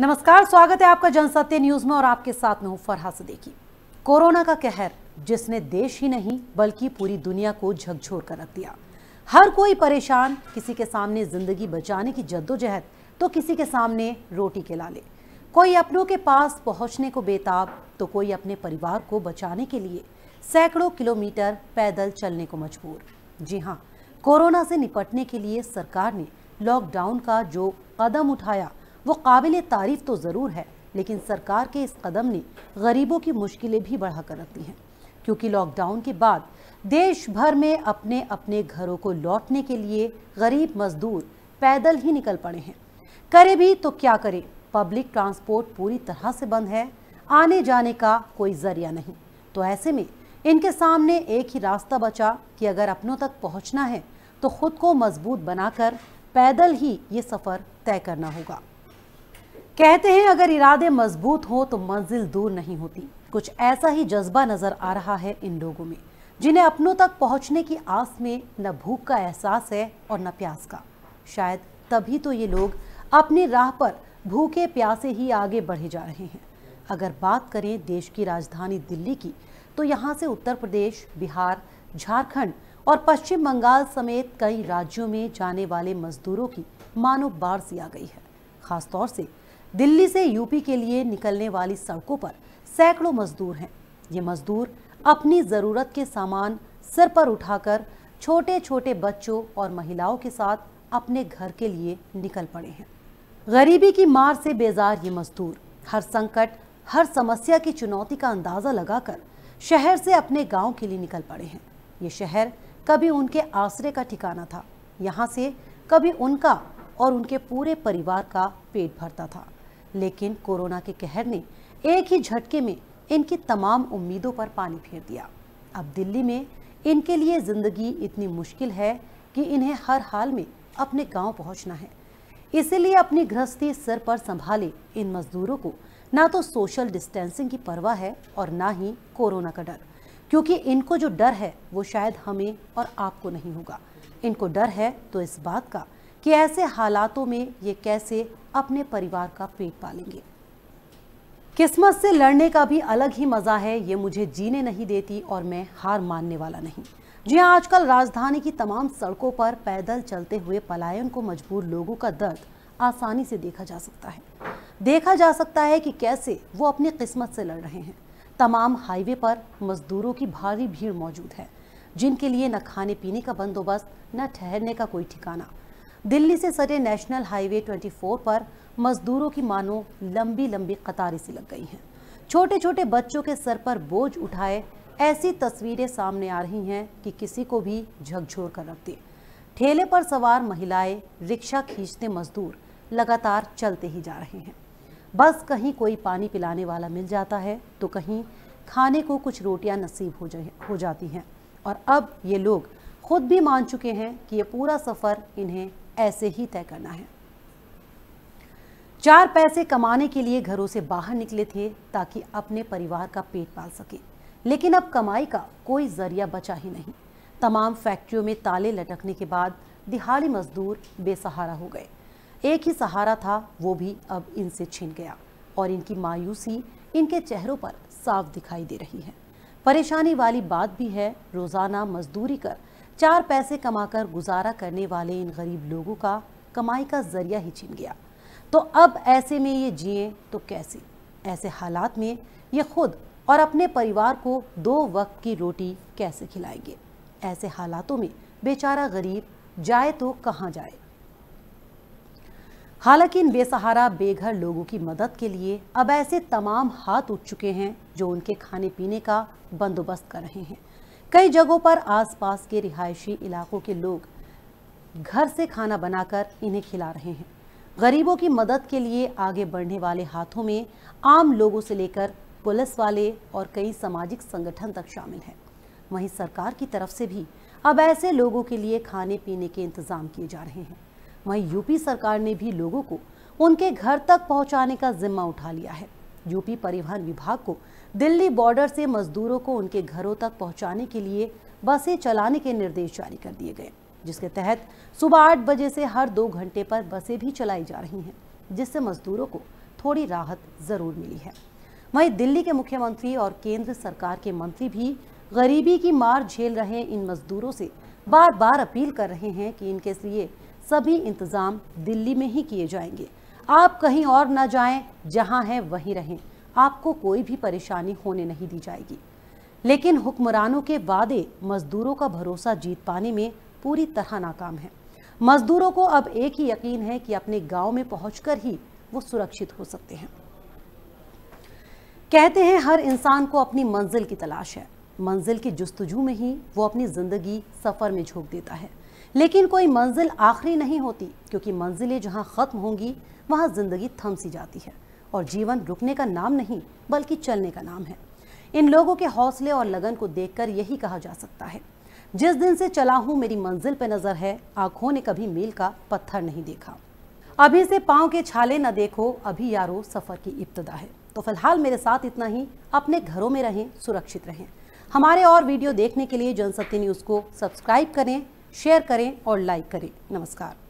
नमस्कार स्वागत है आपका जनसत्य न्यूज में और आपके साथ में हूँ फरहा सिद्दीकी कोरोना का कहर जिसने देश ही नहीं बल्कि पूरी दुनिया को झकझोर कर रख दिया हर कोई परेशान किसी के सामने जिंदगी बचाने की जद्दोजहद तो किसी के सामने रोटी के लाले कोई अपनों के पास पहुंचने को बेताब तो कोई अपने परिवार को बचाने के लिए सैकड़ों किलोमीटर पैदल चलने को मजबूर जी हाँ कोरोना से निपटने के लिए सरकार ने लॉकडाउन का जो कदम उठाया वो काबिल तारीफ तो ज़रूर है लेकिन सरकार के इस कदम ने गरीबों की मुश्किलें भी बढ़ा कर रख दी हैं क्योंकि लॉकडाउन के बाद देश भर में अपने अपने घरों को लौटने के लिए गरीब मजदूर पैदल ही निकल पड़े हैं करे भी तो क्या करे पब्लिक ट्रांसपोर्ट पूरी तरह से बंद है आने जाने का कोई जरिया नहीं तो ऐसे में इनके सामने एक ही रास्ता बचा कि अगर अपनों तक पहुंचना है तो खुद को मजबूत बनाकर पैदल ही ये सफ़र तय करना होगा कहते हैं अगर इरादे मजबूत हो तो मंजिल दूर नहीं होती कुछ ऐसा ही जज्बा नजर आ रहा है इन लोगों में जिन्हें अपनों तक पहुंचने की आस में न भूख का एहसास है और न प्यास का शायद तभी तो ये लोग अपनी राह पर भूखे प्यासे ही आगे बढ़े जा रहे हैं अगर बात करें देश की राजधानी दिल्ली की तो यहाँ से उत्तर प्रदेश बिहार झारखंड और पश्चिम बंगाल समेत कई राज्यों में जाने वाले मजदूरों की मानो बाढ़ सी आ गई है खासतौर से दिल्ली से यूपी के लिए निकलने वाली सड़कों पर सैकड़ों मजदूर हैं ये मजदूर अपनी ज़रूरत के सामान सिर पर उठाकर छोटे छोटे बच्चों और महिलाओं के साथ अपने घर के लिए निकल पड़े हैं गरीबी की मार से बेजार ये मजदूर हर संकट हर समस्या की चुनौती का अंदाज़ा लगाकर शहर से अपने गांव के लिए निकल पड़े हैं ये शहर कभी उनके आसरे का ठिकाना था यहाँ से कभी उनका और उनके पूरे परिवार का पेट भरता था लेकिन कोरोना के कहर ने एक ही झटके में इनकी तमाम उम्मीदों पर पानी फेर दिया अब दिल्ली में इनके लिए ज़िंदगी इतनी मुश्किल है कि इन्हें हर हाल में अपने गांव पहुंचना है इसीलिए अपनी गृहस्थी सर पर संभाले इन मजदूरों को ना तो सोशल डिस्टेंसिंग की परवाह है और ना ही कोरोना का डर क्योंकि इनको जो डर है वो शायद हमें और आपको नहीं होगा इनको डर है तो इस बात का कि ऐसे हालातों में ये कैसे अपने परिवार का पेट पालेंगे किस्मत से लड़ने का भी अलग ही मज़ा है ये मुझे जीने नहीं देती और मैं हार मानने वाला नहीं जी हाँ आजकल राजधानी की तमाम सड़कों पर पैदल चलते हुए पलायन को मजबूर लोगों का दर्द आसानी से देखा जा सकता है देखा जा सकता है कि कैसे वो अपनी किस्मत से लड़ रहे हैं तमाम हाईवे पर मजदूरों की भारी भीड़ मौजूद है जिनके लिए न खाने पीने का बंदोबस्त न ठहरने का कोई ठिकाना दिल्ली से सटे नेशनल हाईवे 24 पर मजदूरों की मानो लंबी लंबी कतारें सी लग गई हैं छोटे छोटे बच्चों के सर पर बोझ उठाए ऐसी तस्वीरें सामने आ रही हैं कि किसी को भी झकझोर कर रख दे ठेले पर सवार महिलाएं रिक्शा खींचते मजदूर लगातार चलते ही जा रहे हैं बस कहीं कोई पानी पिलाने वाला मिल जाता है तो कहीं खाने को कुछ रोटियां नसीब हो जा हो जाती हैं और अब ये लोग खुद भी मान चुके हैं कि यह पूरा सफ़र इन्हें ऐसे ही तय करना है चार पैसे कमाने के लिए घरों से बाहर निकले थे ताकि अपने परिवार का पेट पाल सके लेकिन अब कमाई का कोई जरिया बचा ही नहीं तमाम फैक्ट्रियों में ताले लटकने के बाद दिहाड़ी मजदूर बेसहारा हो गए एक ही सहारा था वो भी अब इनसे छिन गया और इनकी मायूसी इनके चेहरों पर साफ दिखाई दे रही है परेशानी वाली बात भी है रोज़ाना मजदूरी कर चार पैसे कमाकर गुजारा करने वाले इन गरीब लोगों का कमाई का जरिया ही छिन गया तो अब ऐसे में ये जिए तो कैसे ऐसे हालात में ये खुद और अपने परिवार को दो वक्त की रोटी कैसे खिलाएंगे ऐसे हालातों में बेचारा गरीब जाए तो कहाँ जाए हालांकि इन बेसहारा बेघर लोगों की मदद के लिए अब ऐसे तमाम हाथ उठ चुके हैं जो उनके खाने पीने का बंदोबस्त कर रहे हैं कई जगहों पर आसपास के रिहायशी इलाकों के लोग घर से खाना बनाकर इन्हें खिला रहे हैं गरीबों की मदद के लिए आगे बढ़ने वाले हाथों में आम लोगों से लेकर पुलिस वाले और कई सामाजिक संगठन तक शामिल हैं वहीं सरकार की तरफ से भी अब ऐसे लोगों के लिए खाने पीने के इंतजाम किए जा रहे हैं वहीं यूपी सरकार ने भी लोगों को उनके घर तक पहुंचाने का जिम्मा उठा लिया है यूपी परिवहन विभाग को दिल्ली बॉर्डर से मजदूरों को उनके घरों तक पहुंचाने के लिए बसें चलाने के निर्देश जारी कर दिए गए जिसके तहत सुबह आठ बजे से हर दो घंटे पर बसें भी चलाई जा रही हैं जिससे मजदूरों को थोड़ी राहत जरूर मिली है वहीं दिल्ली के मुख्यमंत्री और केंद्र सरकार के मंत्री भी गरीबी की मार झेल रहे इन मजदूरों से बार बार अपील कर रहे हैं कि इनके लिए सभी इंतजाम दिल्ली में ही किए जाएंगे आप कहीं और ना जाएं जहां हैं वहीं रहें आपको कोई भी परेशानी होने नहीं दी जाएगी लेकिन हुक्मरानों के वादे मजदूरों का भरोसा जीत पाने में पूरी तरह नाकाम है मजदूरों को अब एक ही यकीन है कि अपने गांव में पहुंचकर ही वो सुरक्षित हो सकते हैं कहते हैं हर इंसान को अपनी मंजिल की तलाश है मंजिल की जस्तजू में ही वो अपनी ज़िंदगी सफ़र में झोंक देता है लेकिन कोई मंजिल आखिरी नहीं होती क्योंकि मंजिलें जहाँ ख़त्म होंगी वहाँ ज़िंदगी थम सी जाती है और जीवन रुकने का नाम नहीं बल्कि चलने का नाम है इन लोगों के हौसले और लगन को देखकर यही कहा जा सकता है जिस दिन से चला हूँ मेरी मंजिल पर नज़र है आँखों ने कभी मील का पत्थर नहीं देखा अभी से पाँव के छाले न देखो अभी यारो सफ़र की इब्तदा है तो फिलहाल मेरे साथ इतना ही अपने घरों में रहें सुरक्षित रहें हमारे और वीडियो देखने के लिए जनसत्य न्यूज़ को सब्सक्राइब करें शेयर करें और लाइक करें नमस्कार